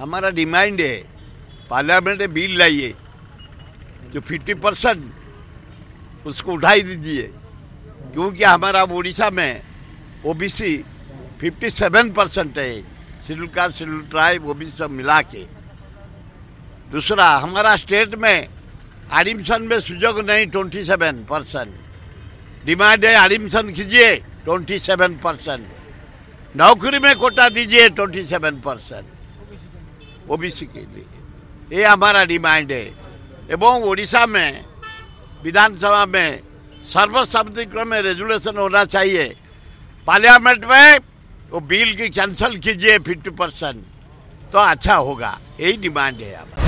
हमारा डिमांड है parliament bill लाइए जो फिफ्टी परसेंट उसको उठाई दीजिए क्योंकि हमारा उड़ीसा में ओबीसी 57 परसेंट है शेड्यूल कास्ट शेड्यूल ट्राइब वो भी सब मिला के दूसरा हमारा स्टेट में एडमिशन में सुजोग नहीं ट्वेंटी सेवन परसेंट डिमांड है एडमिशन कीजिए ट्वेंटी सेवन परसेंट नौकरी में कोटा दीजिए ट्वेंटी सेवन परसेंट ओबीसी के लिए ये हमारा डिमांड है एवं ओडिशा में विधानसभा में सर्वसम्मतिक्रम में रेजुलेशन होना चाहिए पार्लियामेंट में वो बिल की कैंसिल कीजिए फिफ्टी परसेंट तो अच्छा होगा यही डिमांड है हमारा